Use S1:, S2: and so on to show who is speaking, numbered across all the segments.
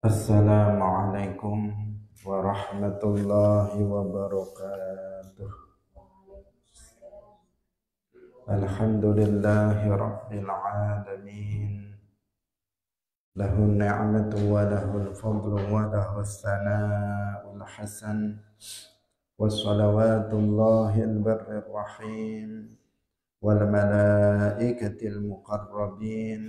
S1: Assalamualaikum warahmatullahi wabarakatuh Alhamdulillahi rabbil alamin Lahu ni'matu wa lahu fadlu wa lahu sana'ul hasan Wassalawatullahi al-barri rahim Wal malaikati al-muqarrabin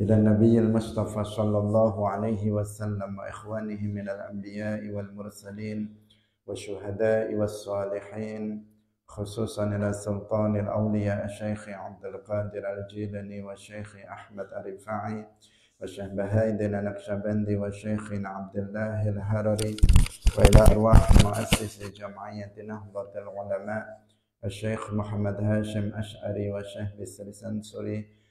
S1: إلى النبي المصطفى صلى الله عليه وسلم وإخوانه من الأنبياء والمرسلين والشهداء والصالحين خصوصا إلى سلطان الأولياء الشيخ عبد القادر الجيلاني والشيخ أحمد الرفاعي والشيخ بهايدن النقشبندي والشيخ عبد الله الهرري وإلى أرواح مؤسس جمعية نهضة العلماء الشيخ محمد هاشم أشعري والشيخ بسر سنسوري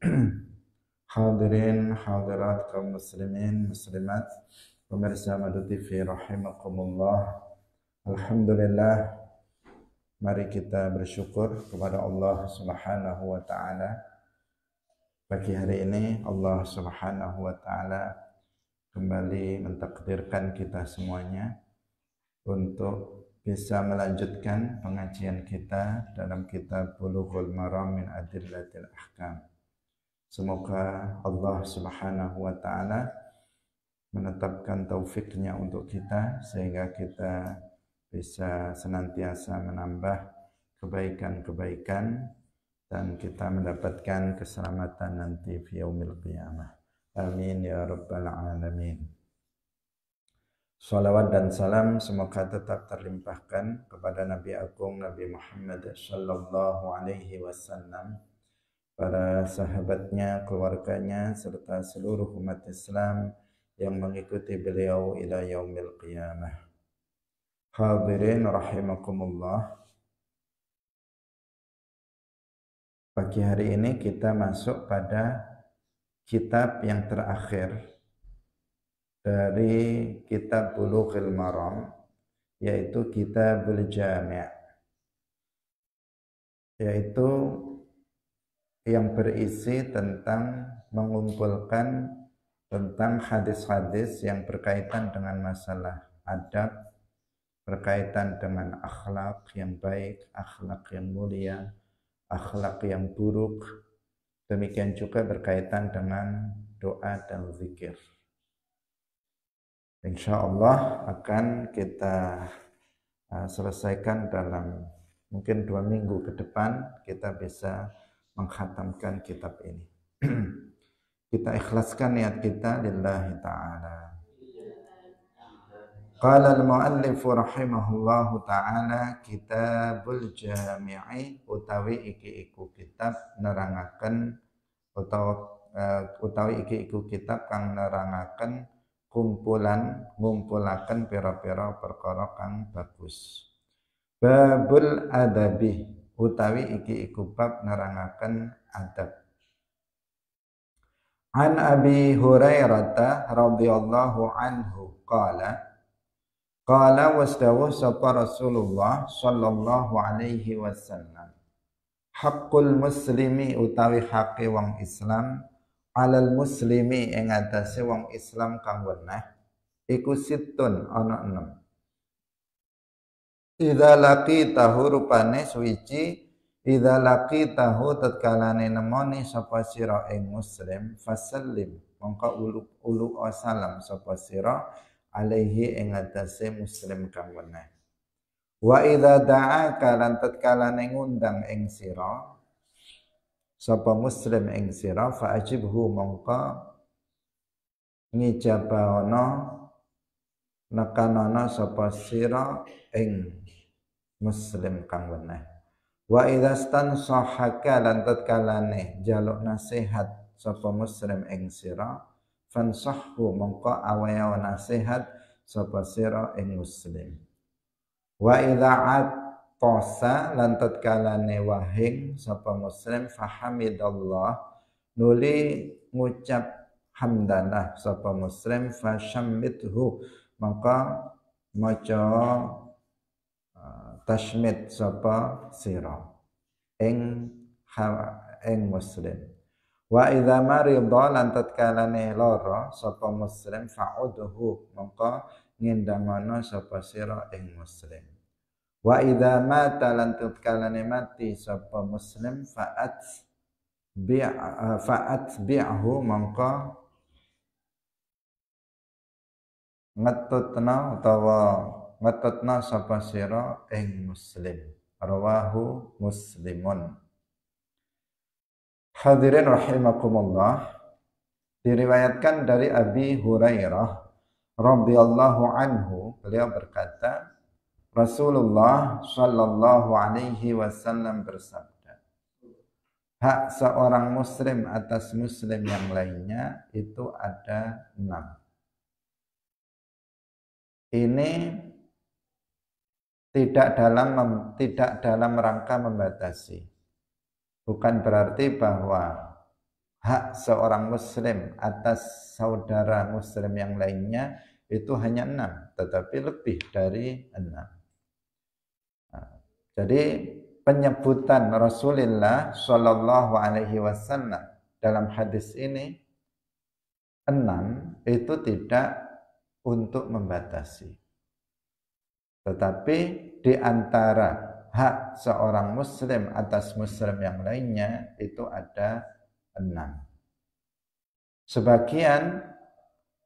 S1: Hadirin, hadirat kaum muslimin, muslimat, pemirsa Madu TV rahimakumullah. Alhamdulillah mari kita bersyukur kepada Allah Subhanahu wa taala. Pagi hari ini Allah Subhanahu wa taala kembali mentakdirkan kita semuanya untuk bisa melanjutkan pengajian kita dalam kitab Bulughul Maram min Adillatil Ahkam. Semoga Allah Subhanahu wa taala menetapkan taufiknya untuk kita sehingga kita bisa senantiasa menambah kebaikan-kebaikan dan kita mendapatkan keselamatan nanti via yaumil qiyamah. Amin ya rabbal alamin. Salawat dan salam semoga tetap terlimpahkan kepada Nabi Agung Nabi Muhammad Sallallahu Alaihi Wasallam para sahabatnya, keluarganya, serta seluruh umat Islam yang mengikuti beliau ila yaumil qiyamah. Hadirin rahimakumullah. Pagi hari ini kita masuk pada kitab yang terakhir dari kitab Bulughil Maram yaitu kitab Jami' yaitu yang berisi tentang mengumpulkan tentang hadis-hadis yang berkaitan dengan masalah adab, berkaitan dengan akhlak yang baik, akhlak yang mulia, akhlak yang buruk. Demikian juga berkaitan dengan doa dan zikir. Insya Allah akan kita uh, selesaikan dalam mungkin dua minggu ke depan kita bisa menghatamkan kitab ini. kita ikhlaskan niat kita lillahi ta'ala. Qala al muallifu rahimahullahu ta'ala kitabul jami'i utawi iki iku kitab nerangaken utawa uh, utawi iki iku kitab kang nerangaken kumpulan ngumpulaken pira-pira perkara kang bagus. Babul adabi utawi iki iku bab nerangaken adab An Abi Hurairah radhiyallahu anhu qala Qala wasdawu sapa Rasulullah sallallahu alaihi wasallam Hakul muslimi utawi hake wong Islam alal muslimi ing atase wong Islam kang weneh iku sittun ana enem Ida laki tahu rupane suici Ida laki tahu tatkalane nemoni sopa siro ing muslim fasallim mongko ulu ulu salam sopa siro alaihi ing atase muslim kang weneh wa ida da'a kalan tatkalane ngundang ing siro Sopa muslim ing siro fa ajibhu mongko ngijabaono nekanono sopa siro ing muslim kang weneh wa idza stansahaka lan tatkalane jaluk nasihat sapa muslim ing sira fansahhu mongko awaya nasihat sapa sira ing muslim wa idza atosa lan tatkalane wahing sapa muslim fahamidallah nuli ngucap hamdanah sapa muslim fasyamithu mongko maca tasmid sapa sira ing ing muslim wa idza marid lan ne lara sapa muslim fa'udhu mongko ngendangono sapa sira ing muslim wa idza mata lan ne mati sapa muslim fa'at bi' fa'at bi'hu mongko ngetutna utawa ngetetna sapa sira ing muslim rawahu muslimun Hadirin rahimakumullah diriwayatkan dari Abi Hurairah radhiyallahu anhu beliau berkata Rasulullah shallallahu alaihi wasallam bersabda hak seorang muslim atas muslim yang lainnya itu ada enam ini tidak dalam mem, tidak dalam rangka membatasi. Bukan berarti bahwa hak seorang muslim atas saudara muslim yang lainnya itu hanya enam, tetapi lebih dari enam. Nah, jadi penyebutan Rasulullah Shallallahu Alaihi Wasallam dalam hadis ini enam itu tidak untuk membatasi. Tetapi di antara hak seorang muslim atas muslim yang lainnya itu ada enam. Sebagian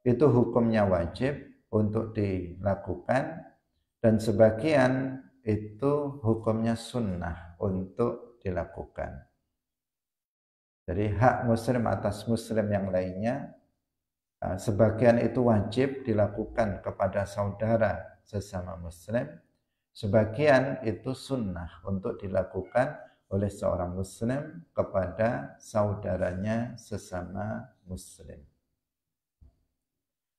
S1: itu hukumnya wajib untuk dilakukan dan sebagian itu hukumnya sunnah untuk dilakukan. Jadi hak muslim atas muslim yang lainnya eh, sebagian itu wajib dilakukan kepada saudara sesama muslim. Sebagian itu sunnah untuk dilakukan oleh seorang muslim kepada saudaranya sesama muslim.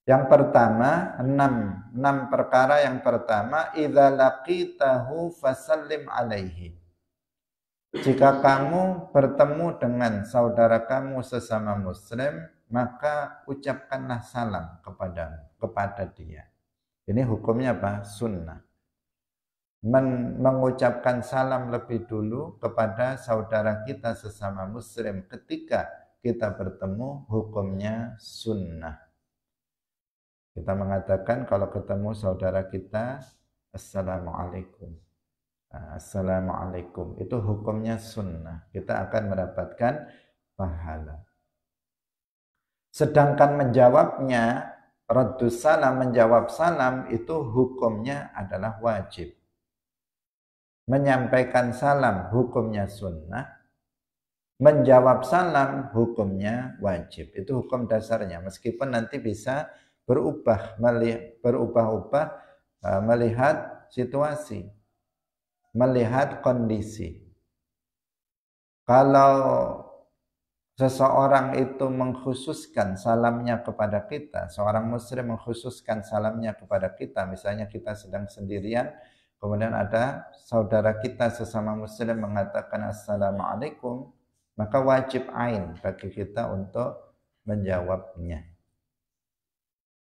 S1: Yang pertama, enam, enam perkara yang pertama, idza laqitahu fasallim alaihi. Jika kamu bertemu dengan saudara kamu sesama muslim, maka ucapkanlah salam kepada kepada dia. Ini hukumnya apa? Sunnah. Men mengucapkan salam lebih dulu kepada saudara kita sesama muslim ketika kita bertemu hukumnya sunnah. Kita mengatakan kalau ketemu saudara kita, Assalamualaikum. Ah, Assalamualaikum. Itu hukumnya sunnah. Kita akan mendapatkan pahala. Sedangkan menjawabnya raddu salam menjawab salam itu hukumnya adalah wajib. Menyampaikan salam hukumnya sunnah, menjawab salam hukumnya wajib. Itu hukum dasarnya meskipun nanti bisa berubah berubah-ubah e, melihat situasi, melihat kondisi. Kalau seseorang itu mengkhususkan salamnya kepada kita, seorang muslim mengkhususkan salamnya kepada kita, misalnya kita sedang sendirian, kemudian ada saudara kita sesama muslim mengatakan assalamualaikum, maka wajib ain bagi kita untuk menjawabnya.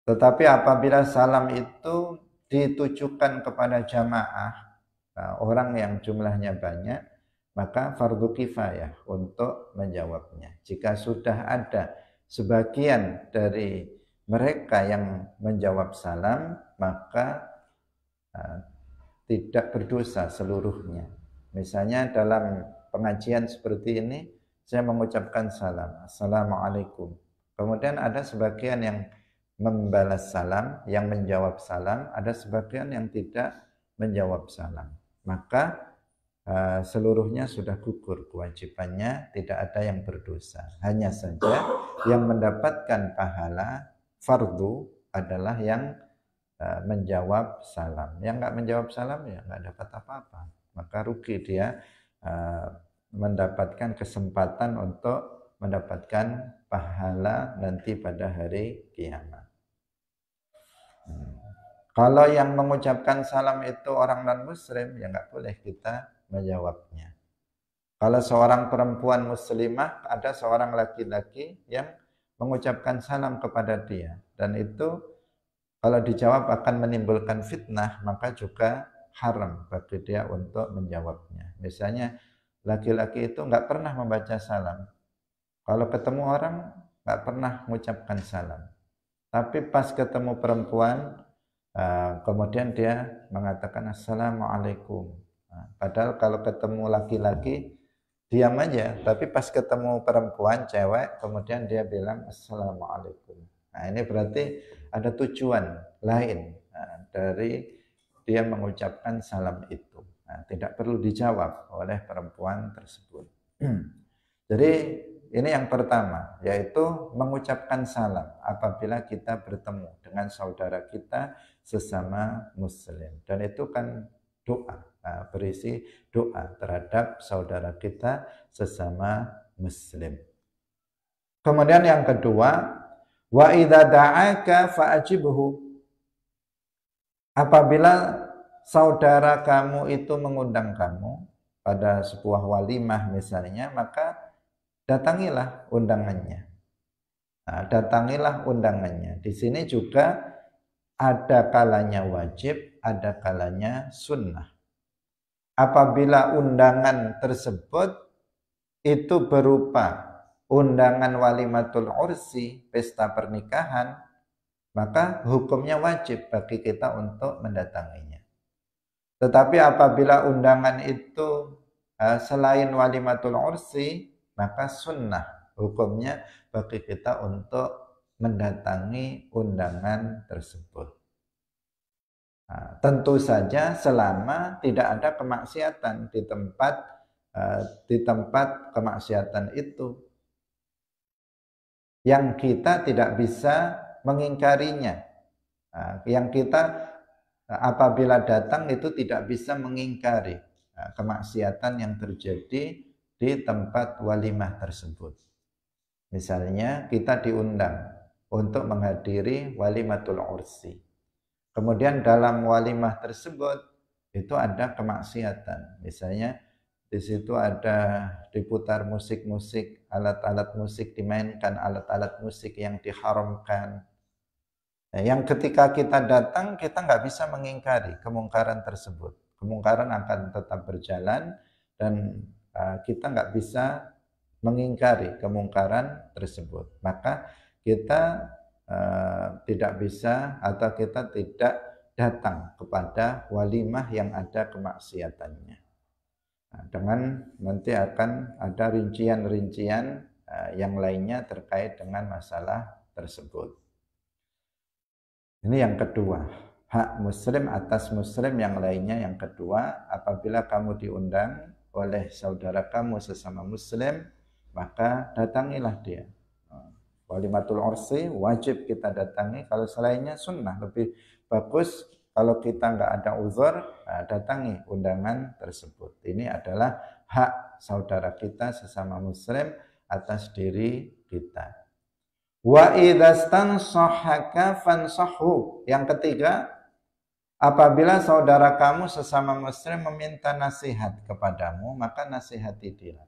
S1: Tetapi apabila salam itu ditujukan kepada jamaah, nah, orang yang jumlahnya banyak, maka fardu kifayah untuk menjawabnya. Jika sudah ada sebagian dari mereka yang menjawab salam, maka uh, tidak berdosa seluruhnya. Misalnya dalam pengajian seperti ini, saya mengucapkan salam, assalamualaikum. Kemudian ada sebagian yang membalas salam, yang menjawab salam, ada sebagian yang tidak menjawab salam. Maka Eh, seluruhnya sudah gugur kewajibannya, tidak ada yang berdosa. Hanya saja yang mendapatkan pahala fardu adalah yang eh, menjawab salam. Yang nggak menjawab salam ya nggak dapat apa-apa. Maka rugi dia eh, mendapatkan kesempatan untuk mendapatkan pahala nanti pada hari kiamat. Hmm. Kalau yang mengucapkan salam itu orang non-muslim, ya nggak boleh kita menjawabnya. Kalau seorang perempuan muslimah, ada seorang laki-laki yang mengucapkan salam kepada dia. Dan itu kalau dijawab akan menimbulkan fitnah, maka juga haram bagi dia untuk menjawabnya. Misalnya laki-laki itu nggak pernah membaca salam. Kalau ketemu orang, nggak pernah mengucapkan salam. Tapi pas ketemu perempuan, eh, kemudian dia mengatakan Assalamualaikum. Nah, padahal kalau ketemu laki-laki diam aja, tapi pas ketemu perempuan cewek kemudian dia bilang assalamualaikum. Nah ini berarti ada tujuan lain nah, dari dia mengucapkan salam itu. Nah, tidak perlu dijawab oleh perempuan tersebut. Jadi ini yang pertama, yaitu mengucapkan salam apabila kita bertemu dengan saudara kita sesama muslim. Dan itu kan doa. Nah, berisi doa terhadap saudara kita sesama muslim. Kemudian yang kedua, wa idza da'aka fa'ajibhu. Apabila saudara kamu itu mengundang kamu pada sebuah walimah misalnya, maka datangilah undangannya. Nah, datangilah undangannya. Di sini juga ada kalanya wajib, ada kalanya sunnah. Apabila undangan tersebut itu berupa undangan walimatul ursi, pesta pernikahan, maka hukumnya wajib bagi kita untuk mendatanginya. Tetapi apabila undangan itu eh, selain walimatul ursi, maka sunnah hukumnya bagi kita untuk mendatangi undangan tersebut. Nah, tentu saja selama tidak ada kemaksiatan di tempat eh, di tempat kemaksiatan itu yang kita tidak bisa mengingkarinya nah, yang kita eh, apabila datang itu tidak bisa mengingkari eh, kemaksiatan yang terjadi di tempat walimah tersebut misalnya kita diundang untuk menghadiri walimatul ursi Kemudian dalam walimah tersebut itu ada kemaksiatan. Misalnya di situ ada diputar musik-musik, alat-alat musik dimainkan, alat-alat musik yang diharamkan. Nah, yang ketika kita datang kita nggak bisa mengingkari kemungkaran tersebut. Kemungkaran akan tetap berjalan dan e, kita nggak bisa mengingkari kemungkaran tersebut. Maka kita Eh, tidak bisa atau kita tidak datang kepada walimah yang ada kemaksiatannya. Nah, dengan nanti akan ada rincian-rincian uh, yang lainnya terkait dengan masalah tersebut. Ini yang kedua, hak muslim atas muslim yang lainnya yang kedua, apabila kamu diundang oleh saudara kamu sesama muslim, maka datangilah dia. Walimatul ursi wajib kita datangi. Kalau selainnya sunnah lebih bagus. Kalau kita nggak ada uzur, nah, datangi undangan tersebut. Ini adalah hak saudara kita sesama muslim atas diri kita. Wa idastan sohaka fansohu. Yang ketiga, apabila saudara kamu sesama muslim meminta nasihat kepadamu, maka nasihati dia.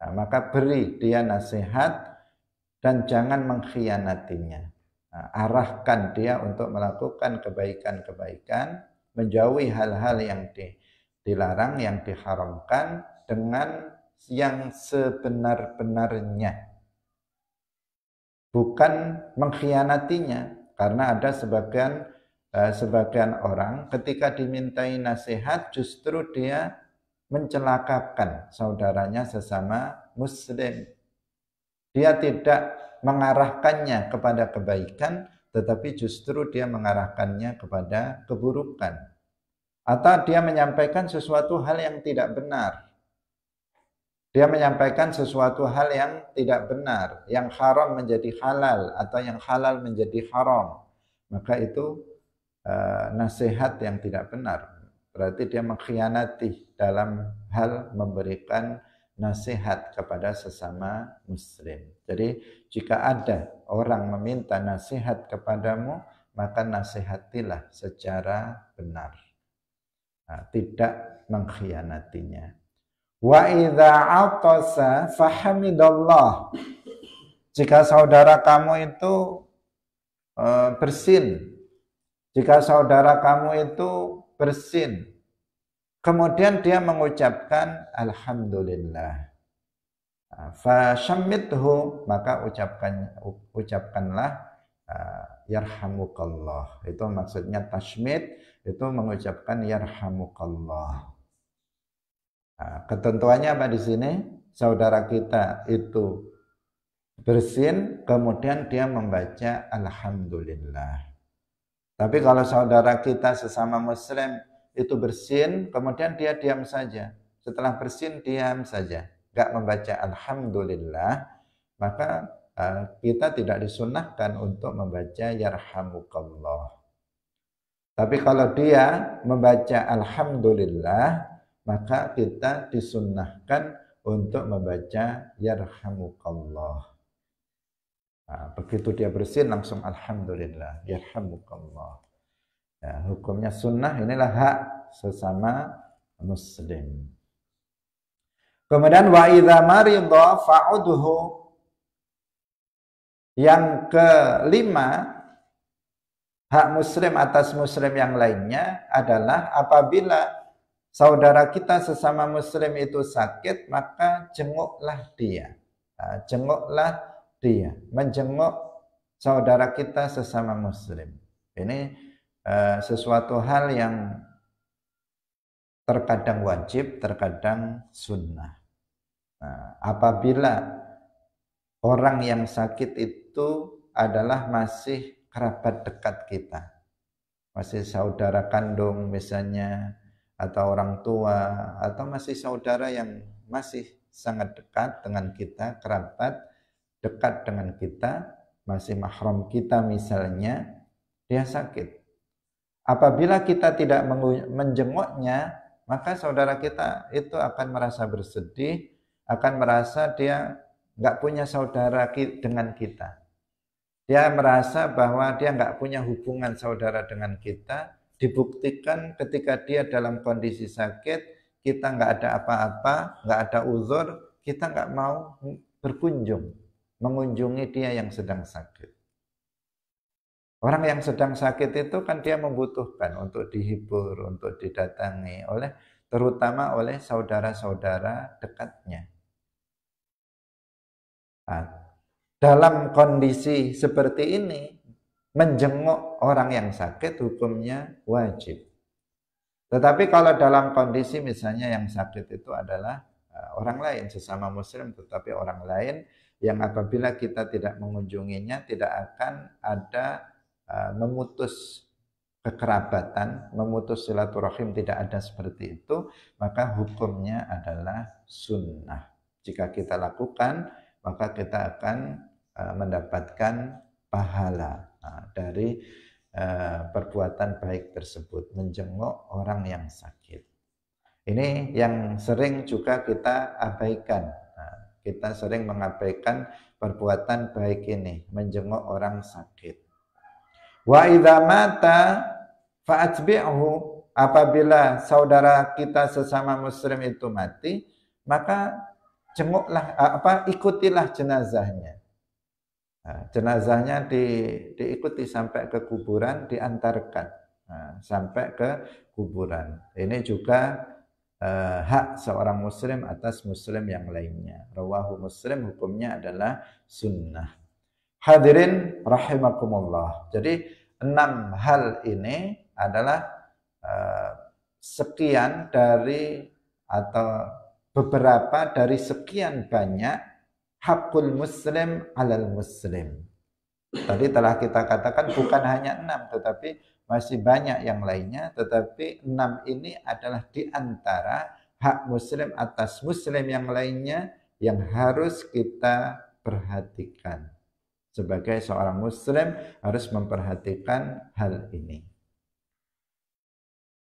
S1: Nah, maka beri dia nasihat dan jangan mengkhianatinya. Nah, arahkan dia untuk melakukan kebaikan-kebaikan, menjauhi hal-hal yang di, dilarang, yang diharamkan dengan yang sebenar-benarnya. Bukan mengkhianatinya, karena ada sebagian eh, sebagian orang ketika dimintai nasihat justru dia mencelakakan saudaranya sesama muslim dia tidak mengarahkannya kepada kebaikan, tetapi justru dia mengarahkannya kepada keburukan. Atau dia menyampaikan sesuatu hal yang tidak benar. Dia menyampaikan sesuatu hal yang tidak benar, yang haram menjadi halal atau yang halal menjadi haram. Maka itu e, nasihat yang tidak benar. Berarti dia mengkhianati dalam hal memberikan nasihat kepada sesama muslim. Jadi jika ada orang meminta nasihat kepadamu, maka nasihatilah secara benar. Nah, tidak mengkhianatinya. Wa idza atasa fahamidallah. Jika saudara kamu itu eh, bersin, jika saudara kamu itu bersin, Kemudian dia mengucapkan alhamdulillah. Ah, Fasyamithu maka ucapkan ucapkanlah ah, yarhamukallah. Itu maksudnya tasmit itu mengucapkan yarhamukallah. Ah, ketentuannya apa di sini? Saudara kita itu bersin, kemudian dia membaca Alhamdulillah. Tapi kalau saudara kita sesama Muslim itu bersin, kemudian dia diam saja. Setelah bersin, diam saja. Gak membaca Alhamdulillah, maka eh, kita tidak disunahkan untuk membaca Yarhamukallah. Tapi kalau dia membaca Alhamdulillah, maka kita disunahkan untuk membaca Yarhamukallah. Nah, begitu dia bersin langsung Alhamdulillah, Yarhamukallah. Ya, hukumnya sunnah inilah hak sesama muslim. Kemudian wa idza marida fa'udhu. Yang kelima hak muslim atas muslim yang lainnya adalah apabila saudara kita sesama muslim itu sakit maka jenguklah dia. Nah, jenguklah dia, menjenguk saudara kita sesama muslim. Ini Eh, sesuatu hal yang terkadang wajib, terkadang sunnah. Nah, apabila orang yang sakit itu adalah masih kerabat dekat kita, masih saudara kandung misalnya, atau orang tua, atau masih saudara yang masih sangat dekat dengan kita, kerabat dekat dengan kita, masih mahram kita misalnya, dia sakit Apabila kita tidak menjenguknya, maka saudara kita itu akan merasa bersedih, akan merasa dia nggak punya saudara dengan kita. Dia merasa bahwa dia nggak punya hubungan saudara dengan kita, dibuktikan ketika dia dalam kondisi sakit, kita nggak ada apa-apa, nggak ada uzur, kita nggak mau berkunjung, mengunjungi dia yang sedang sakit. Orang yang sedang sakit itu kan dia membutuhkan untuk dihibur, untuk didatangi oleh terutama oleh saudara-saudara dekatnya. Nah, dalam kondisi seperti ini, menjenguk orang yang sakit hukumnya wajib. Tetapi kalau dalam kondisi misalnya yang sakit itu adalah eh, orang lain sesama muslim tetapi orang lain yang apabila kita tidak mengunjunginya tidak akan ada Eh, memutus kekerabatan, memutus silaturahim tidak ada seperti itu, maka hukumnya adalah sunnah. Jika kita lakukan, maka kita akan eh, mendapatkan pahala eh, dari perbuatan baik tersebut, menjenguk orang yang sakit. Ini yang sering juga kita abaikan. Nah, kita sering mengabaikan perbuatan baik ini, menjenguk orang sakit. Wa idza mata fa'atbi'hu apabila saudara kita sesama muslim itu mati, maka cenguklah apa ikutilah jenazahnya. Nah, jenazahnya di, diikuti sampai ke kuburan, diantarkan nah, sampai ke kuburan. Ini juga eh, hak seorang muslim atas muslim yang lainnya. Rawahu muslim hukumnya adalah sunnah. Hadirin rahimakumullah. Jadi enam hal ini adalah eh, sekian dari atau beberapa dari sekian banyak hakul muslim alal muslim. Tadi telah kita katakan bukan hanya enam, tetapi masih banyak yang lainnya. Tetapi enam ini adalah di antara hak muslim atas muslim yang lainnya yang harus kita perhatikan. Sebagai seorang muslim harus memperhatikan hal ini.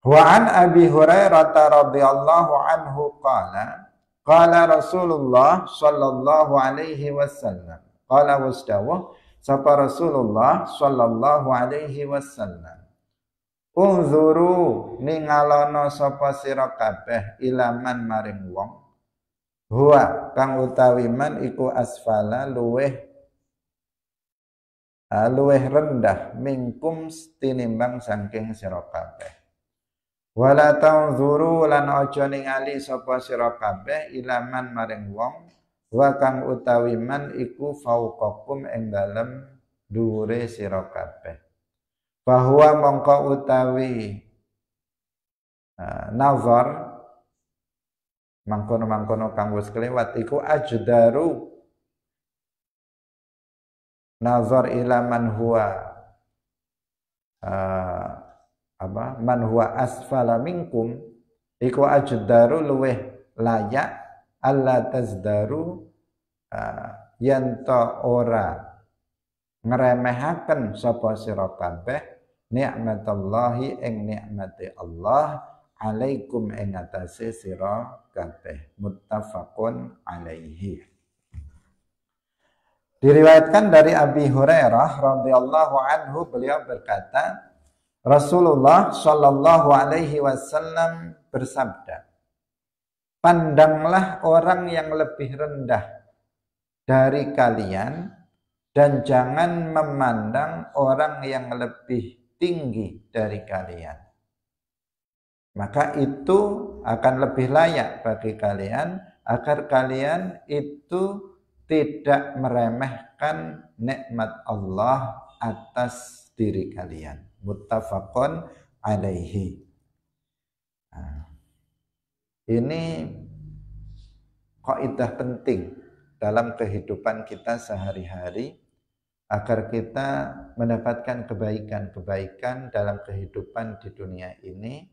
S1: Wa an Abi Hurairah radhiyallahu anhu qala qala Rasulullah sallallahu alaihi wasallam qala wastawa sapa Rasulullah sallallahu alaihi wasallam Unzuru ningalono sapa sira kabeh ilaman maring wong huwa kang utawi man iku asfala luweh luweh rendah mingkum tinimbang saking sira kabeh wala tanzuru lan aja ningali sapa sira kabeh ilaman maring wong wa kang utawi man iku fauqakum ing dalem dhuwure sira kabeh bahwa mongko utawi uh, nazar mangkono-mangkono kang wis kelewat iku ajdaru nazar ila man huwa uh, apa man huwa asfala minkum iku ajdaru luweh layak alla tazdaru uh, ah, yanto ora ngeremehaken sapa sira kabeh nikmatullahi ing nikmate Allah alaikum ing atase sira kabeh muttafaqun alaihi Diriwayatkan dari Abi Hurairah radhiyallahu anhu beliau berkata, Rasulullah shallallahu alaihi wasallam bersabda, "Pandanglah orang yang lebih rendah dari kalian dan jangan memandang orang yang lebih tinggi dari kalian." Maka itu akan lebih layak bagi kalian agar kalian itu tidak meremehkan nikmat Allah atas diri kalian. Muttafaqun alaihi. Nah, ini kaidah penting dalam kehidupan kita sehari-hari agar kita mendapatkan kebaikan-kebaikan dalam kehidupan di dunia ini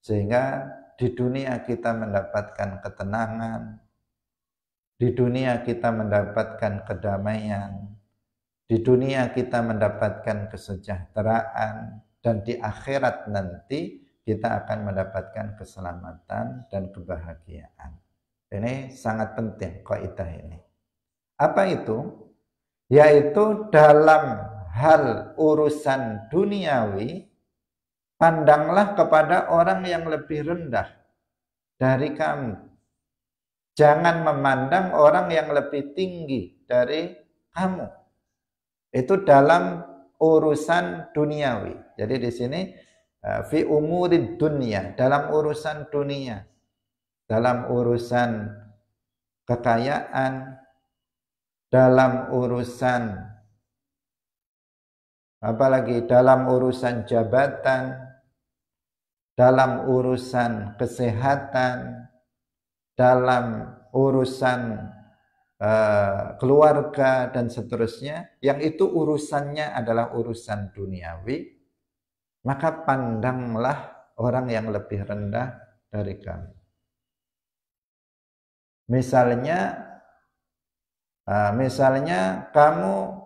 S1: sehingga di dunia kita mendapatkan ketenangan, di dunia kita mendapatkan kedamaian, di dunia kita mendapatkan kesejahteraan, dan di akhirat nanti kita akan mendapatkan keselamatan dan kebahagiaan. Ini sangat penting kaidah ini. Apa itu? Yaitu dalam hal urusan duniawi, pandanglah kepada orang yang lebih rendah dari kamu Jangan memandang orang yang lebih tinggi dari kamu. Itu dalam urusan duniawi. Jadi di sini e, fi umurid dunia, dalam urusan dunia, dalam urusan kekayaan, dalam urusan apalagi dalam urusan jabatan, dalam urusan kesehatan, dalam urusan Uh, keluarga dan seterusnya yang itu urusannya adalah urusan duniawi maka pandanglah orang yang lebih rendah dari kamu misalnya uh, misalnya kamu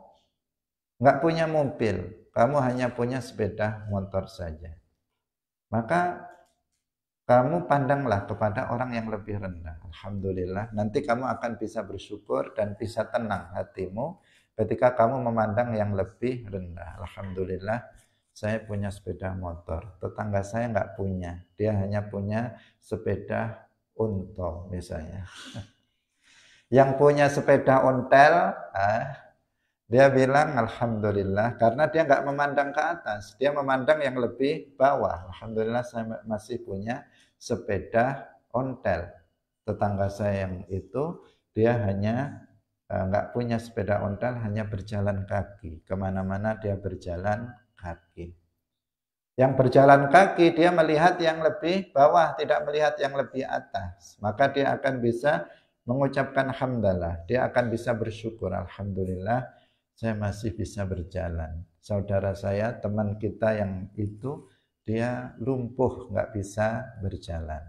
S1: nggak punya mobil kamu hanya punya sepeda motor saja maka kamu pandanglah kepada orang yang lebih rendah. Alhamdulillah, nanti kamu akan bisa bersyukur dan bisa tenang hatimu ketika kamu memandang yang lebih rendah. Alhamdulillah, saya punya sepeda motor. Tetangga saya nggak punya. Dia hanya punya sepeda unta misalnya. yang punya sepeda ontel, eh, dia bilang alhamdulillah karena dia nggak memandang ke atas, dia memandang yang lebih bawah. Alhamdulillah saya masih punya sepeda ontel. Tetangga saya yang itu dia hanya e, nggak uh, punya sepeda ontel, hanya berjalan kaki. Kemana-mana dia berjalan kaki. Yang berjalan kaki dia melihat yang lebih bawah, tidak melihat yang lebih atas. Maka dia akan bisa mengucapkan hamdalah. Dia akan bisa bersyukur. Alhamdulillah saya masih bisa berjalan. Saudara saya, teman kita yang itu dia lumpuh, nggak bisa berjalan.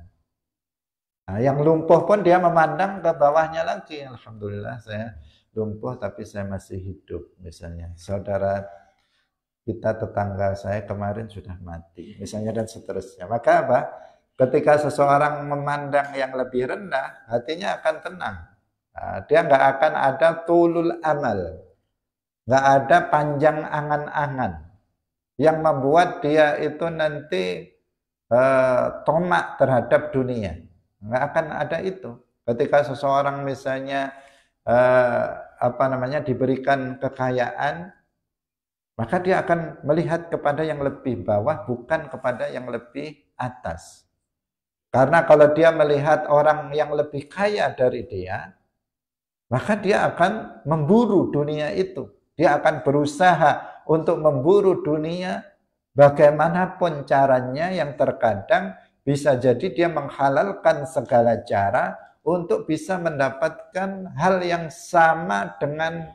S1: Nah, yang lumpuh pun dia memandang ke bawahnya lagi. Alhamdulillah saya lumpuh tapi saya masih hidup misalnya. Saudara kita tetangga saya kemarin sudah mati misalnya dan seterusnya. Maka apa? Ketika seseorang memandang yang lebih rendah, hatinya akan tenang. Nah, dia nggak akan ada tulul amal, nggak ada panjang angan-angan yang membuat dia itu nanti uh, tomak terhadap dunia. Nggak akan ada itu. Ketika seseorang misalnya eh, apa namanya diberikan kekayaan, maka dia akan melihat kepada yang lebih bawah bukan kepada yang lebih atas. Karena kalau dia melihat orang yang lebih kaya dari dia, maka dia akan memburu dunia itu. Dia akan berusaha untuk memburu dunia bagaimanapun caranya yang terkadang bisa jadi dia menghalalkan segala cara untuk bisa mendapatkan hal yang sama dengan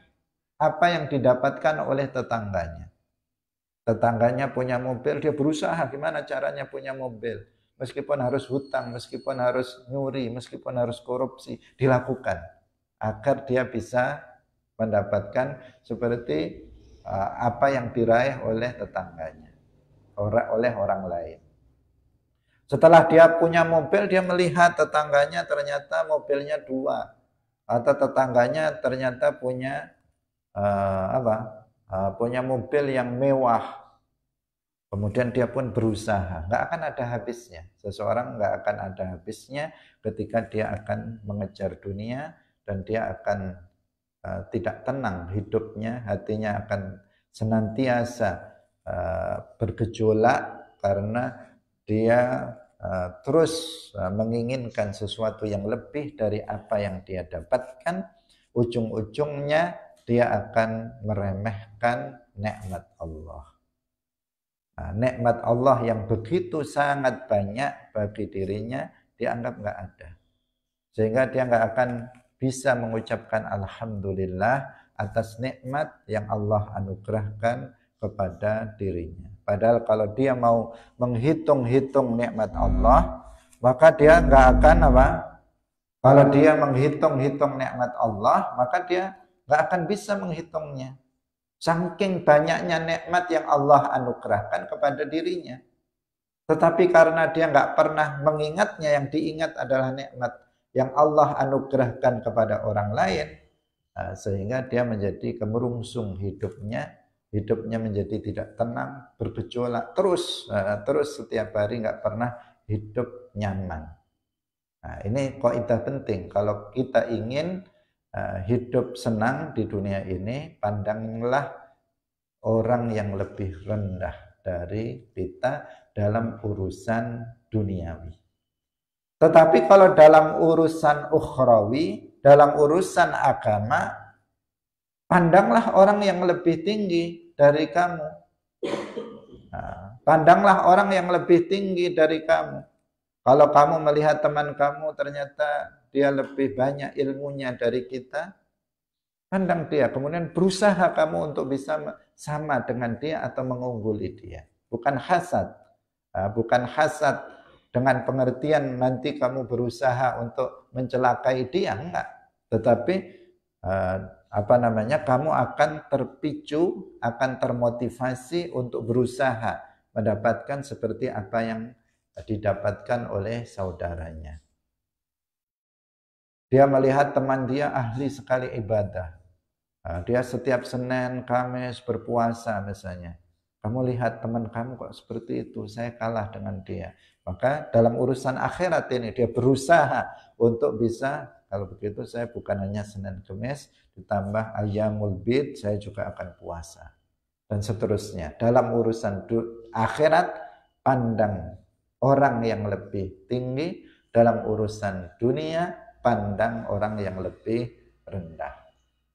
S1: apa yang didapatkan oleh tetangganya. Tetangganya punya mobil, dia berusaha gimana caranya punya mobil. Meskipun harus hutang, meskipun harus nyuri, meskipun harus korupsi, dilakukan. Agar dia bisa mendapatkan seperti Eh, apa yang diraih oleh tetangganya, oleh orang lain. Setelah dia punya mobil, dia melihat tetangganya ternyata mobilnya dua, atau tetangganya ternyata punya uh, apa? Uh, punya mobil yang mewah. Kemudian dia pun berusaha, nggak akan ada habisnya. Seseorang nggak akan ada habisnya ketika dia akan mengejar dunia dan dia akan Eh, tidak tenang hidupnya, hatinya akan senantiasa eh, bergejolak karena dia eh, terus menginginkan sesuatu yang lebih dari apa yang dia dapatkan. Ujung-ujungnya dia akan meremehkan nikmat Allah. Nah, nikmat Allah yang begitu sangat banyak bagi dirinya dianggap nggak ada, sehingga dia nggak akan bisa mengucapkan alhamdulillah atas nikmat yang Allah anugerahkan kepada dirinya. Padahal kalau dia mau menghitung-hitung nikmat Allah, maka dia nggak akan apa? Kalau dia menghitung-hitung nikmat Allah, maka dia nggak akan bisa menghitungnya. Saking banyaknya nikmat yang Allah anugerahkan kepada dirinya. Tetapi karena dia nggak pernah mengingatnya, yang diingat adalah nikmat yang Allah anugerahkan kepada orang lain eh, sehingga dia menjadi kemerungsung hidupnya hidupnya menjadi tidak tenang bergejolak terus eh, terus setiap hari nggak pernah hidup nyaman nah, ini kaidah penting kalau kita ingin eh, hidup senang di dunia ini pandanglah orang yang lebih rendah dari kita dalam urusan duniawi tetapi kalau dalam urusan ukhrawi, dalam urusan agama, pandanglah orang yang lebih tinggi dari kamu. Nah, pandanglah orang yang lebih tinggi dari kamu. Kalau kamu melihat teman kamu ternyata dia lebih banyak ilmunya dari kita, pandang dia. Kemudian berusaha kamu untuk bisa sama dengan dia atau mengungguli dia. Bukan hasad. Nah, bukan hasad dengan pengertian nanti kamu berusaha untuk mencelakai dia enggak tetapi eh, apa namanya kamu akan terpicu akan termotivasi untuk berusaha mendapatkan seperti apa yang didapatkan oleh saudaranya dia melihat teman dia ahli sekali ibadah eh, dia setiap Senin, Kamis berpuasa misalnya. Kamu lihat teman kamu kok seperti itu, saya kalah dengan dia. Maka dalam urusan akhirat ini dia berusaha untuk bisa kalau begitu saya bukan hanya Senin Kemis ditambah ayamul bid saya juga akan puasa dan seterusnya. Dalam urusan akhirat pandang orang yang lebih tinggi, dalam urusan dunia pandang orang yang lebih rendah.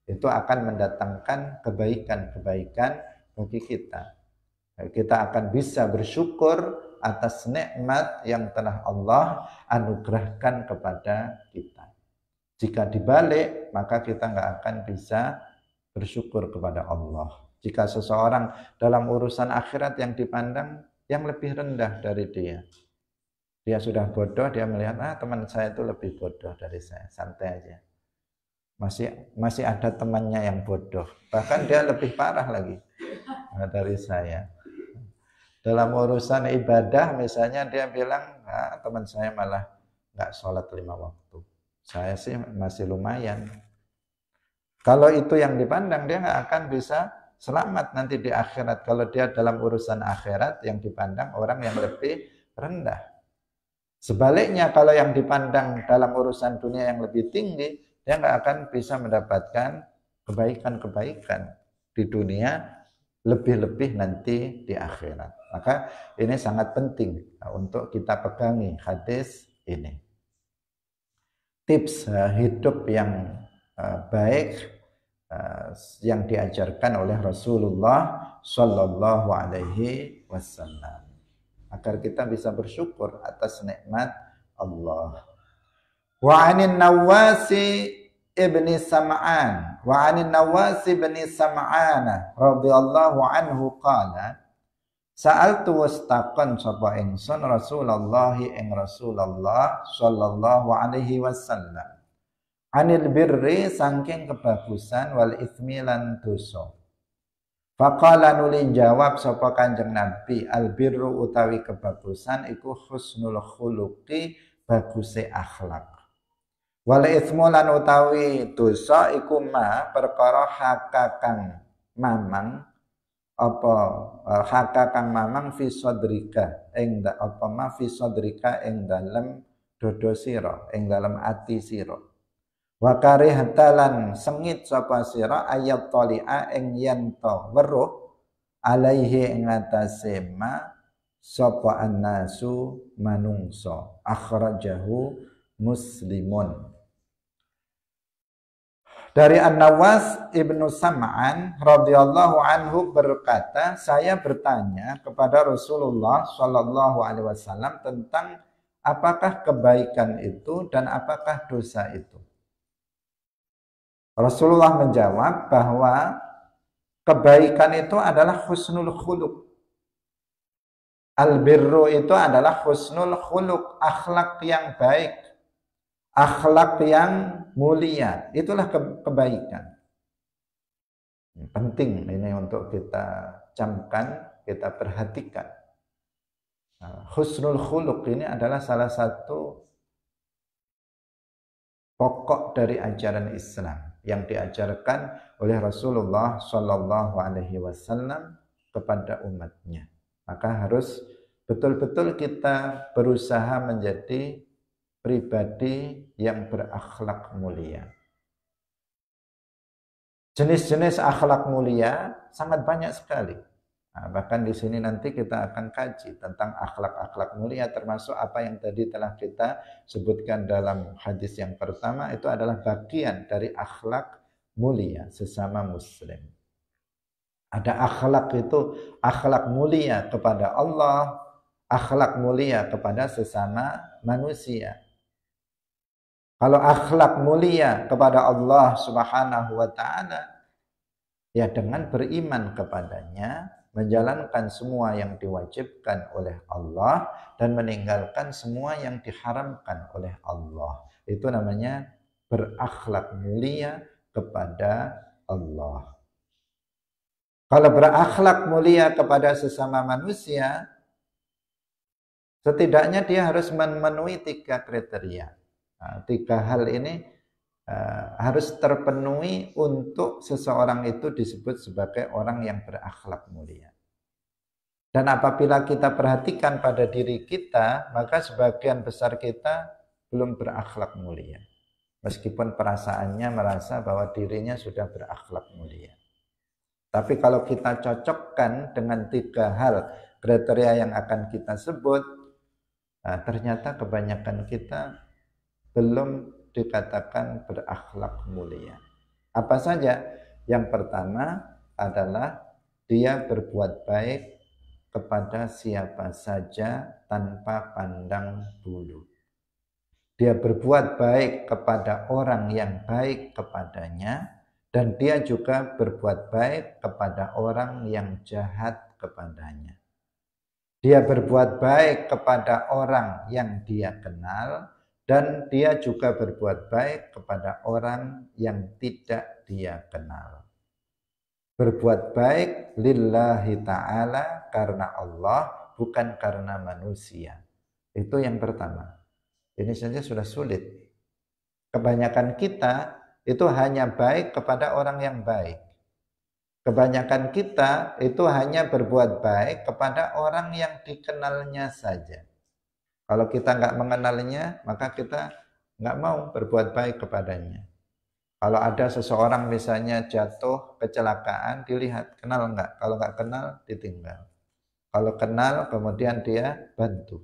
S1: Itu akan mendatangkan kebaikan-kebaikan bagi kita. Kita akan bisa bersyukur atas nikmat yang telah Allah anugerahkan kepada kita. Jika dibalik, maka kita nggak akan bisa bersyukur kepada Allah. Jika seseorang dalam urusan akhirat yang dipandang yang lebih rendah dari dia, dia sudah bodoh, dia melihat ah teman saya itu lebih bodoh dari saya, santai aja. Masih masih ada temannya yang bodoh, bahkan dia lebih parah lagi ah, dari saya. Dalam urusan ibadah misalnya dia bilang, ah, teman saya malah nggak sholat lima waktu. Saya sih masih lumayan. Kalau itu yang dipandang, dia nggak akan bisa selamat nanti di akhirat. Kalau dia dalam urusan akhirat, yang dipandang orang yang lebih rendah. Sebaliknya, kalau yang dipandang dalam urusan dunia yang lebih tinggi, dia nggak akan bisa mendapatkan kebaikan-kebaikan di dunia lebih-lebih nanti di akhirat. Maka ini sangat penting untuk kita pegangi hadis ini. Tips eh, hidup yang eh, baik eh, yang diajarkan oleh Rasulullah Shallallahu Alaihi Wasallam agar kita bisa bersyukur atas nikmat Allah. Wa anin nawasi ibni Sam'an wa 'anin Nawas ibni Sam'an radhiyallahu anhu qala Sa'altu wastaqan sapa ingsun Rasulullah ing Rasulullah sallallahu alaihi wasallam anil birri saking kebagusan wal ismi lan dosa Faqala nuli jawab sapa Kanjeng Nabi al birru utawi kebagusan iku husnul khuluqi baguse akhlak Wal ismu lan utawi dosa iku ma perkara hakakang mamang apa e, hakakang mamang fi sadrika ing apa ma fi sadrika ing dalem dodo sira ing dalem ati sira wa karihatalan sengit sapa sira ayat talia ing yen to weruh alaihi ing atase ma sapa annasu manungsa akhrajahu muslimun dari An-Nawas Ibnu Sam'an radhiyallahu anhu berkata, saya bertanya kepada Rasulullah Shallallahu alaihi wasallam tentang apakah kebaikan itu dan apakah dosa itu. Rasulullah menjawab bahwa kebaikan itu adalah husnul Al birru itu adalah husnul khuluq, akhlak yang baik akhlak yang mulia. Itulah kebaikan. Penting ini untuk kita camkan, kita perhatikan. Nah, husnul khuluk ini adalah salah satu pokok dari ajaran Islam yang diajarkan oleh Rasulullah Shallallahu Alaihi Wasallam kepada umatnya. Maka harus betul-betul kita berusaha menjadi pribadi yang berakhlak mulia. Jenis-jenis akhlak mulia sangat banyak sekali. Nah, bahkan di sini nanti kita akan kaji tentang akhlak-akhlak mulia termasuk apa yang tadi telah kita sebutkan dalam hadis yang pertama itu adalah bagian dari akhlak mulia sesama muslim. Ada akhlak itu akhlak mulia kepada Allah, akhlak mulia kepada sesama manusia. Kalau akhlak mulia kepada Allah Subhanahu wa taala ya dengan beriman kepadanya, menjalankan semua yang diwajibkan oleh Allah dan meninggalkan semua yang diharamkan oleh Allah. Itu namanya berakhlak mulia kepada Allah.
S2: Kalau berakhlak
S1: mulia kepada sesama manusia, setidaknya dia harus memenuhi tiga kriteria. Nah, tiga hal ini uh, harus terpenuhi untuk seseorang itu disebut sebagai orang yang berakhlak mulia. Dan apabila kita perhatikan pada diri kita, maka sebagian besar kita belum berakhlak mulia. Meskipun perasaannya merasa bahwa dirinya sudah berakhlak mulia. Tapi kalau kita cocokkan dengan tiga hal kriteria yang akan kita sebut, nah ternyata kebanyakan kita belum dikatakan berakhlak mulia. Apa saja? Yang pertama adalah dia berbuat baik kepada siapa saja tanpa pandang bulu. Dia berbuat baik kepada orang yang baik kepadanya dan dia juga berbuat baik kepada orang yang jahat kepadanya. Dia berbuat baik kepada orang yang dia kenal dan dia juga berbuat baik kepada orang yang tidak dia kenal. Berbuat baik lillahi ta'ala karena Allah, bukan karena manusia. Itu yang pertama. Ini saja sudah sulit. Kebanyakan kita itu hanya baik kepada orang yang baik. Kebanyakan kita itu hanya berbuat baik kepada orang yang dikenalnya saja. Kalau kita nggak mengenalnya, maka kita nggak mau berbuat baik kepadanya. Kalau ada seseorang misalnya jatuh kecelakaan, dilihat kenal nggak. Kalau nggak kenal, ditinggal. Kalau kenal, kemudian dia bantu.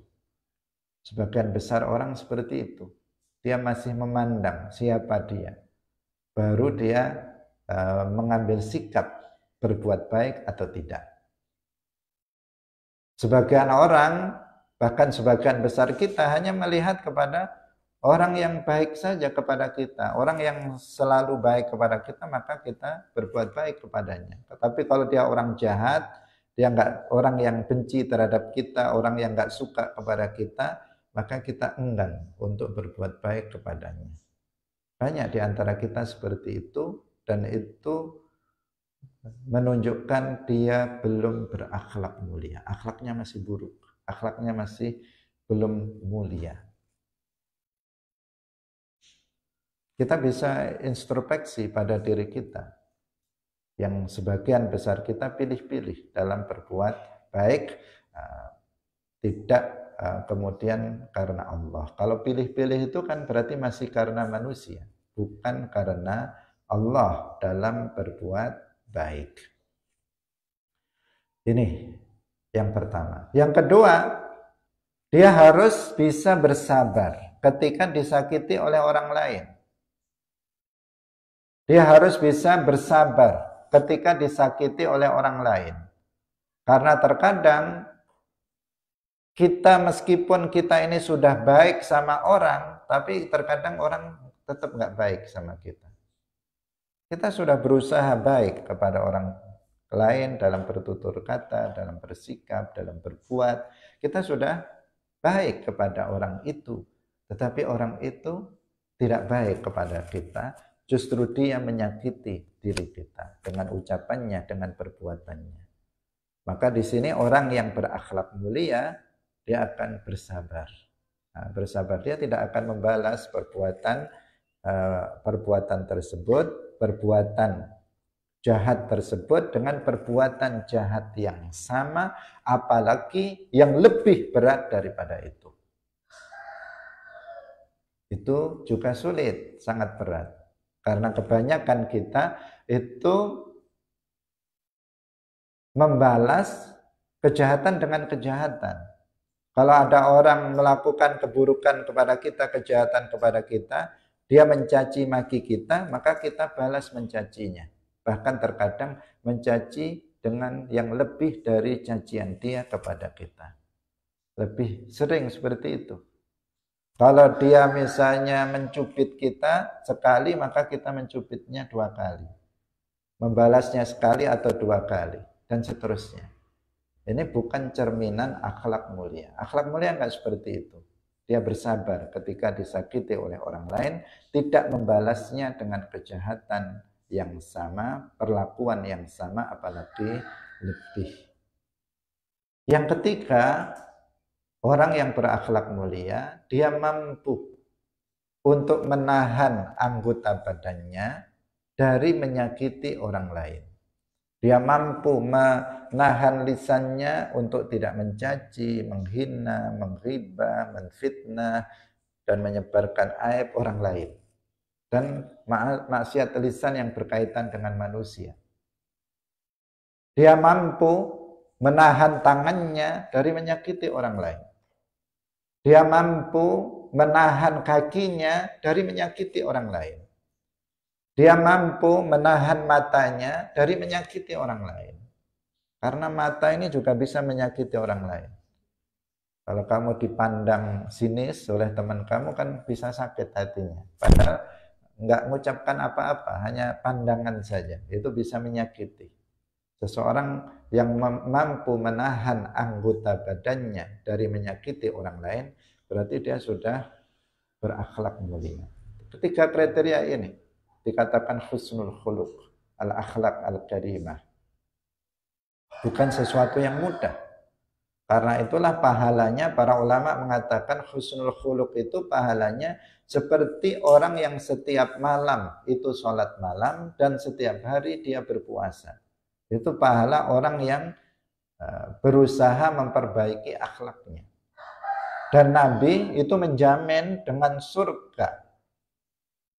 S1: Sebagian besar orang seperti itu. Dia masih memandang siapa dia. Baru dia e, mengambil sikap berbuat baik atau tidak. Sebagian orang Bahkan sebagian besar kita hanya melihat kepada orang yang baik saja kepada kita, orang yang selalu baik kepada kita, maka kita berbuat baik kepadanya. Tetapi kalau dia orang jahat, dia enggak orang yang benci terhadap kita, orang yang enggak suka kepada kita, maka kita enggan untuk berbuat baik kepadanya. Banyak di antara kita seperti itu dan itu menunjukkan dia belum berakhlak mulia. Akhlaknya masih buruk akhlaknya masih belum mulia. Kita bisa introspeksi pada diri kita yang sebagian besar kita pilih-pilih dalam berbuat baik eh, tidak eh, kemudian karena Allah. Kalau pilih-pilih itu kan berarti masih karena manusia, bukan karena Allah dalam berbuat baik. Ini yang pertama. Yang kedua, dia harus bisa bersabar ketika disakiti oleh orang lain. Dia harus bisa bersabar ketika disakiti oleh orang lain. Karena terkadang kita meskipun kita ini sudah baik sama orang, tapi terkadang orang tetap nggak baik sama kita. Kita sudah berusaha baik kepada orang lain, dalam bertutur kata, dalam bersikap, dalam berbuat. Kita sudah baik kepada orang itu, tetapi orang itu tidak baik kepada kita, justru dia menyakiti diri kita dengan ucapannya, dengan perbuatannya. Maka di sini orang yang berakhlak mulia, dia akan bersabar. Nah, bersabar dia tidak akan membalas perbuatan eh, perbuatan tersebut, perbuatan jahat tersebut dengan perbuatan jahat yang sama, apalagi yang lebih berat daripada itu. Itu juga sulit, sangat berat. Karena kebanyakan kita itu membalas kejahatan dengan kejahatan. Kalau ada orang melakukan keburukan kepada kita, kejahatan kepada kita, dia mencaci maki kita, maka kita balas mencacinya bahkan terkadang mencaci dengan yang lebih dari cacian dia kepada kita. Lebih sering seperti itu. Kalau dia misalnya mencubit kita sekali, maka kita mencubitnya dua kali. Membalasnya sekali atau dua kali, dan seterusnya. Ini bukan cerminan akhlak mulia. Akhlak mulia enggak seperti itu. Dia bersabar ketika disakiti oleh orang lain, tidak membalasnya dengan kejahatan, yang sama, perlakuan yang sama, apalagi lebih. Yang ketiga, orang yang berakhlak mulia, dia mampu untuk menahan anggota badannya dari menyakiti orang lain. Dia mampu menahan lisannya untuk tidak mencaci, menghina, menghibah, menfitnah, dan menyebarkan aib orang lain dan maksiat lisan yang berkaitan dengan manusia. Dia mampu menahan tangannya dari menyakiti orang lain. Dia mampu menahan kakinya dari menyakiti orang lain. Dia mampu menahan matanya dari menyakiti orang lain. Karena mata ini juga bisa menyakiti orang lain. Kalau kamu dipandang sinis oleh teman kamu kan bisa sakit hatinya. Padahal nggak mengucapkan apa-apa, hanya pandangan saja. Itu bisa menyakiti. Seseorang yang mampu menahan anggota badannya dari menyakiti orang lain, berarti dia sudah berakhlak mulia. Ketiga kriteria ini dikatakan husnul khuluq, al-akhlak al-karimah. Bukan sesuatu yang mudah. Karena itulah pahalanya para ulama mengatakan husnul khuluq itu pahalanya seperti orang yang setiap malam itu sholat malam dan setiap hari dia berpuasa. Itu pahala orang yang e, berusaha memperbaiki akhlaknya. Dan Nabi itu menjamin dengan surga.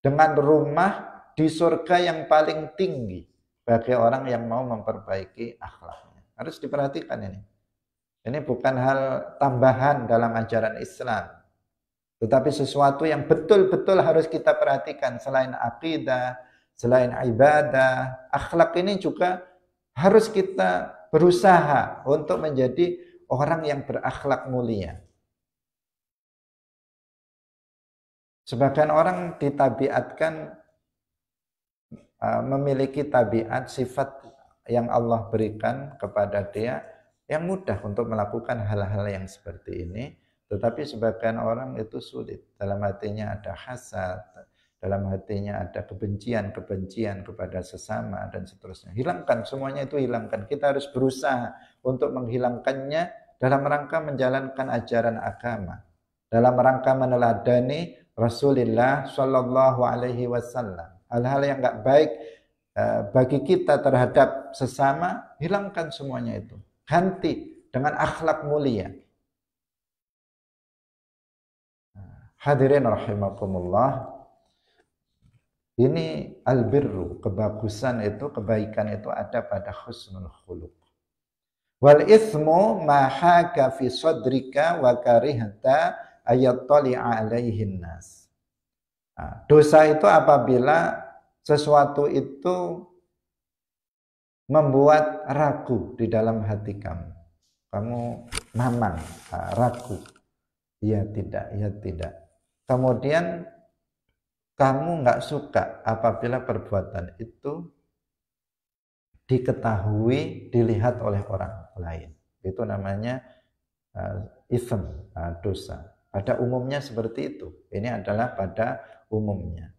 S1: Dengan rumah di surga yang paling tinggi bagi orang yang mau memperbaiki akhlaknya. Harus diperhatikan ini. Ini bukan hal tambahan dalam ajaran Islam. Tetapi sesuatu yang betul-betul harus kita perhatikan selain akidah, selain ibadah, akhlak ini juga harus kita berusaha untuk menjadi orang yang berakhlak mulia. Sebagian orang ditabiatkan uh, memiliki tabiat sifat yang Allah berikan kepada dia yang mudah untuk melakukan hal-hal yang seperti ini. Tetapi sebagian orang itu sulit. Dalam hatinya ada hasad, dalam hatinya ada kebencian-kebencian kepada sesama dan seterusnya. Hilangkan semuanya itu hilangkan. Kita harus berusaha untuk menghilangkannya dalam rangka menjalankan ajaran agama, dalam rangka meneladani Rasulullah Shallallahu Alaihi Wasallam. Hal-hal yang nggak baik eh, bagi kita terhadap sesama, hilangkan semuanya itu ganti dengan akhlak mulia. Hadirin rahimakumullah. Ini albirru, kebagusan itu, kebaikan itu ada pada husnul khuluq. Wal ismu ma haka fi sadrika wa karihta ayat tali'a alaihin nas. Nah, dosa itu apabila sesuatu itu membuat ragu di dalam hati kamu. Kamu mamang, ragu. Ya tidak, ya tidak. Kemudian kamu nggak suka apabila perbuatan itu diketahui, dilihat oleh orang lain. Itu namanya uh, ism, uh, dosa. Pada umumnya seperti itu. Ini adalah pada umumnya.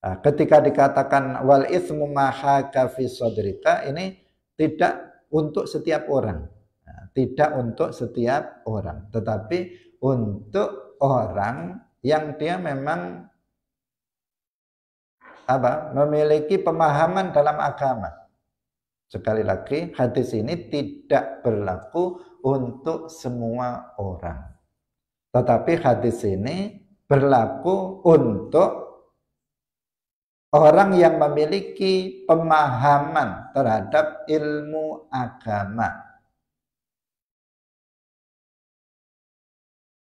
S1: Nah, ketika dikatakan wal ismu maha fi sodrika ini tidak untuk setiap orang. Nah, tidak untuk setiap orang, tetapi untuk orang yang dia memang apa? memiliki pemahaman dalam agama. Sekali lagi, hadis ini tidak berlaku untuk semua orang. Tetapi hadis ini berlaku untuk orang yang memiliki pemahaman terhadap ilmu agama.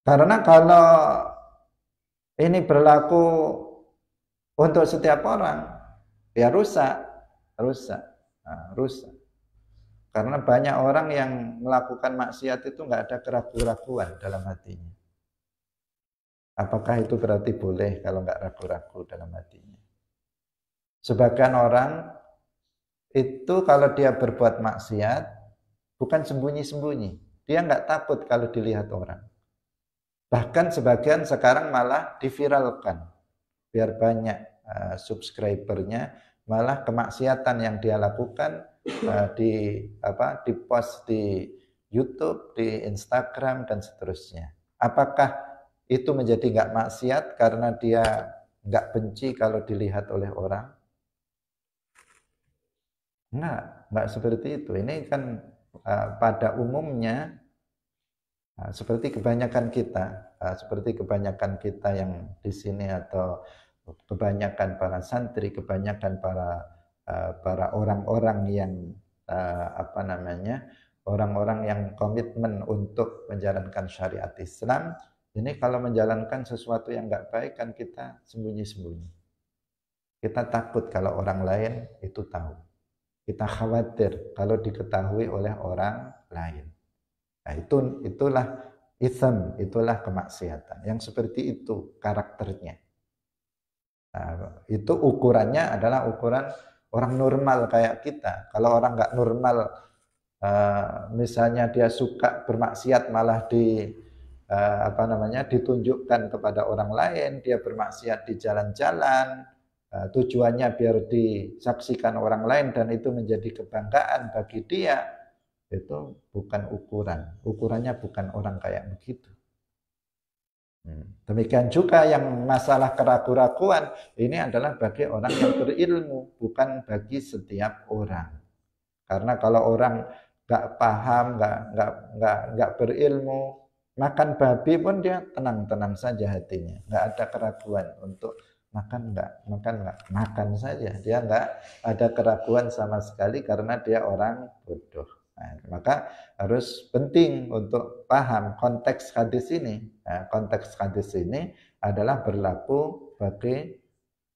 S1: Karena kalau ini berlaku untuk setiap orang, ya rusak, rusak, nah, rusak. Karena banyak orang yang melakukan maksiat itu nggak ada keraguan-keraguan dalam hatinya. Apakah itu berarti boleh kalau nggak ragu-ragu dalam hatinya? Sebagian orang itu kalau dia berbuat maksiat bukan sembunyi-sembunyi. Dia nggak takut kalau dilihat orang. Bahkan sebagian sekarang malah diviralkan biar banyak uh, subscribernya malah kemaksiatan yang dia lakukan uh, di apa di post di YouTube, di Instagram dan seterusnya. Apakah itu menjadi nggak maksiat karena dia nggak benci kalau dilihat oleh orang? Enggak, enggak seperti itu. Ini kan uh, pada umumnya uh, seperti kebanyakan kita, uh, seperti kebanyakan kita yang di sini atau kebanyakan para santri, kebanyakan para uh, para orang-orang yang uh, apa namanya? orang-orang yang komitmen untuk menjalankan syariat Islam. Ini kalau menjalankan sesuatu yang nggak baik kan kita sembunyi-sembunyi. Kita takut kalau orang lain itu tahu kita khawatir kalau diketahui oleh orang lain. Nah, itu itulah ism, itulah kemaksiatan. Yang seperti itu karakternya. Nah, itu ukurannya adalah ukuran orang normal kayak kita. Kalau orang nggak normal, eh, misalnya dia suka bermaksiat malah di eh, apa namanya ditunjukkan kepada orang lain, dia bermaksiat di jalan-jalan, Eh, tujuannya biar disaksikan orang lain dan itu menjadi kebanggaan bagi dia itu bukan ukuran ukurannya bukan orang kayak begitu hmm. demikian juga yang masalah keraguan-keraguan ini adalah bagi orang yang berilmu bukan bagi setiap orang karena kalau orang nggak paham nggak nggak nggak nggak berilmu makan babi pun dia tenang-tenang saja hatinya nggak ada keraguan untuk makan enggak, makan enggak, makan saja. Dia enggak ada keraguan sama sekali karena dia orang bodoh. Nah, maka harus penting untuk paham konteks hadis ini. Nah, konteks hadis ini adalah berlaku bagi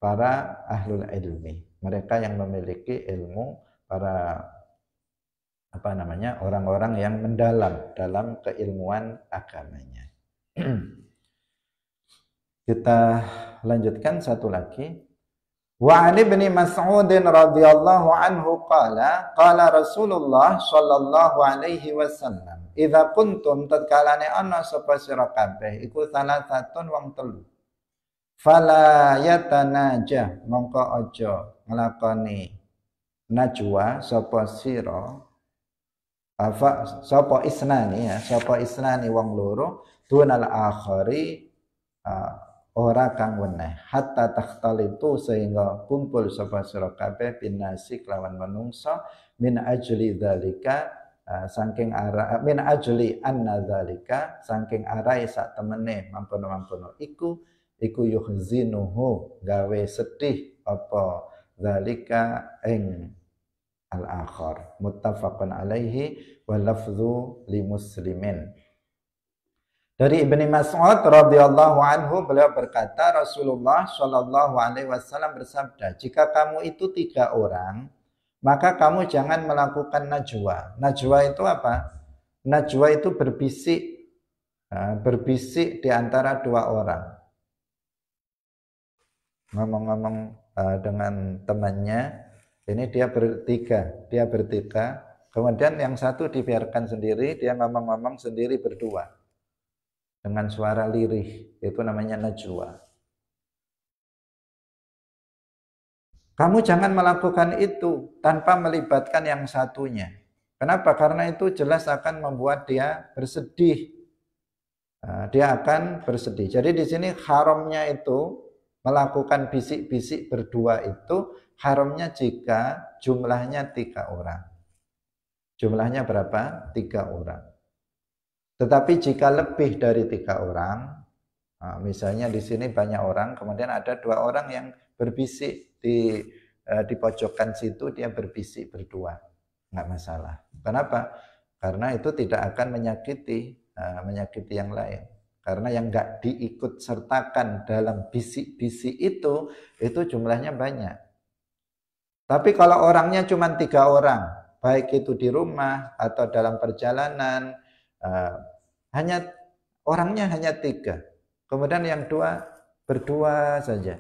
S1: para ahlul ilmi, mereka yang memiliki ilmu, para apa namanya orang-orang yang mendalam dalam keilmuan agamanya. Kita lanjutkan satu lagi. Wa an ibni Mas'ud radhiyallahu anhu qala qala Rasulullah sallallahu alaihi wasallam idza kuntum tatkalane ana sapa sira kabeh iku salah satun wong telu fala yatanaja mongko aja nglakoni najwa sapa sira apa sapa isnani ya sapa isnani wong loro dunal akhari uh, ora kang weneh hatta itu sehingga kumpul sapa sira kabeh binasi kelawan manungsa min ajli dzalika uh, saking ara eh, min ajli anna dzalika saking arai sak temene mampono-mampono iku iku yuhzinuhu gawe sedih apa dzalika eng al akhir muttafaqun alaihi wa lafzu li muslimin dari Ibni Mas'ud radhiyallahu anhu beliau berkata Rasulullah shallallahu alaihi wasallam bersabda, "Jika kamu itu tiga orang, maka kamu jangan melakukan najwa." Najwa itu apa? Najwa itu berbisik berbisik di antara dua orang. Ngomong-ngomong dengan temannya, ini dia bertiga, dia bertiga. Kemudian yang satu dibiarkan sendiri, dia ngomong-ngomong sendiri berdua dengan suara lirih itu namanya najwa kamu jangan melakukan itu tanpa melibatkan yang satunya kenapa karena itu jelas akan membuat dia bersedih eh, dia akan bersedih jadi di sini haramnya itu melakukan bisik-bisik berdua itu haramnya jika jumlahnya tiga orang jumlahnya berapa tiga orang tetapi jika lebih dari tiga orang, nah, misalnya di sini banyak orang, kemudian ada dua orang yang berbisik di eh, di pojokan situ dia berbisik berdua, nggak masalah. Kenapa? Karena itu tidak akan menyakiti eh, menyakiti yang lain. Karena yang nggak diikut sertakan dalam bisik-bisik itu, itu jumlahnya banyak. Tapi kalau orangnya cuma tiga orang, baik itu di rumah atau dalam perjalanan, eh, hanya orangnya hanya tiga. Kemudian yang dua berdua saja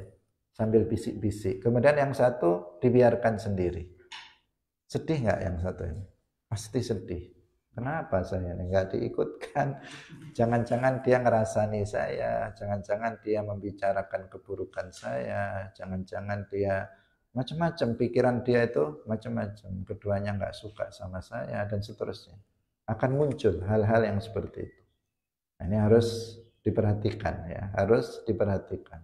S1: sambil bisik-bisik. Kemudian yang satu dibiarkan sendiri. Sedih nggak yang satu ini? Pasti sedih. Kenapa saya nggak diikutkan? Jangan-jangan dia ngerasani saya, jangan-jangan dia membicarakan keburukan saya, jangan-jangan dia macam-macam pikiran dia itu macam-macam. Keduanya nggak suka sama saya dan seterusnya. Akan muncul hal-hal yang seperti itu. Nah, ini harus diperhatikan ya, harus diperhatikan.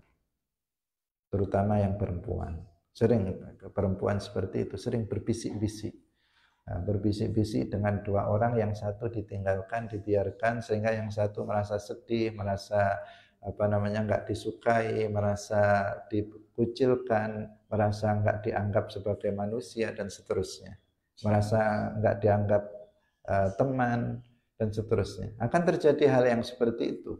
S1: Terutama yang perempuan. Sering perempuan seperti itu, sering berbisik-bisik. Nah, berbisik-bisik dengan dua orang yang satu ditinggalkan, dibiarkan sehingga yang satu merasa sedih, merasa apa namanya nggak disukai, merasa dikucilkan, merasa nggak dianggap sebagai manusia dan seterusnya, merasa nggak dianggap uh, teman dan seterusnya. Akan nah, terjadi hal yang seperti itu.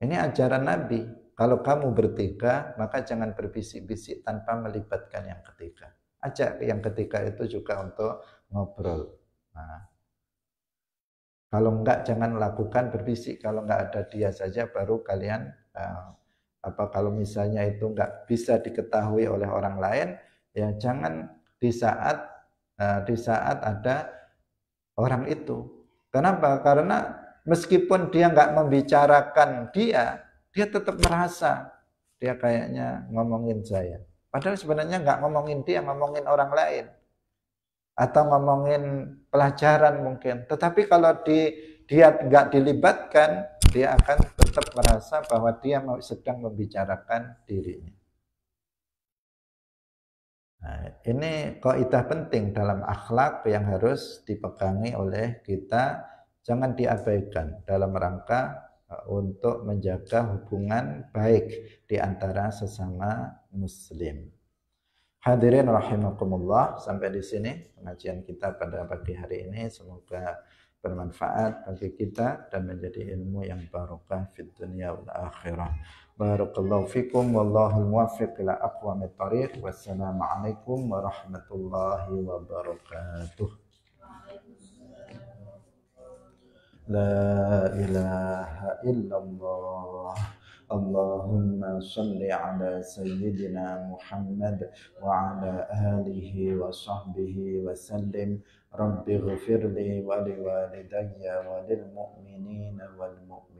S1: Ini ajaran Nabi. Kalau kamu bertiga, maka jangan berbisik-bisik tanpa melibatkan yang ketiga. Ajak yang ketiga itu juga untuk ngobrol. Nah, kalau enggak jangan lakukan berbisik. Kalau enggak ada dia saja baru kalian eh, apa kalau misalnya itu enggak bisa diketahui oleh orang lain ya jangan di saat eh, di saat ada orang itu Kenapa? Karena meskipun dia nggak membicarakan dia, dia tetap merasa dia kayaknya ngomongin saya. Padahal sebenarnya nggak ngomongin dia, ngomongin orang lain. Atau ngomongin pelajaran mungkin. Tetapi kalau di, dia nggak dilibatkan, dia akan tetap merasa bahwa dia sedang membicarakan dirinya. Nah, ini kaidah penting dalam akhlak yang harus dipegangi oleh kita, jangan diabaikan dalam rangka eh, untuk menjaga hubungan baik di antara sesama muslim. Hadirin rahimakumullah, sampai di sini pengajian kita pada pagi hari ini semoga bermanfaat bagi kita dan menjadi ilmu yang barokah di dunia wal akhirah. بارك الله فيكم والله الموفق إلى أقوم الطريق والسلام عليكم ورحمة الله وبركاته لا إله إلا الله اللهم صل على سيدنا محمد وعلى آله وصحبه وسلم رب اغفر لي ولوالدي وللمؤمنين والمؤمنين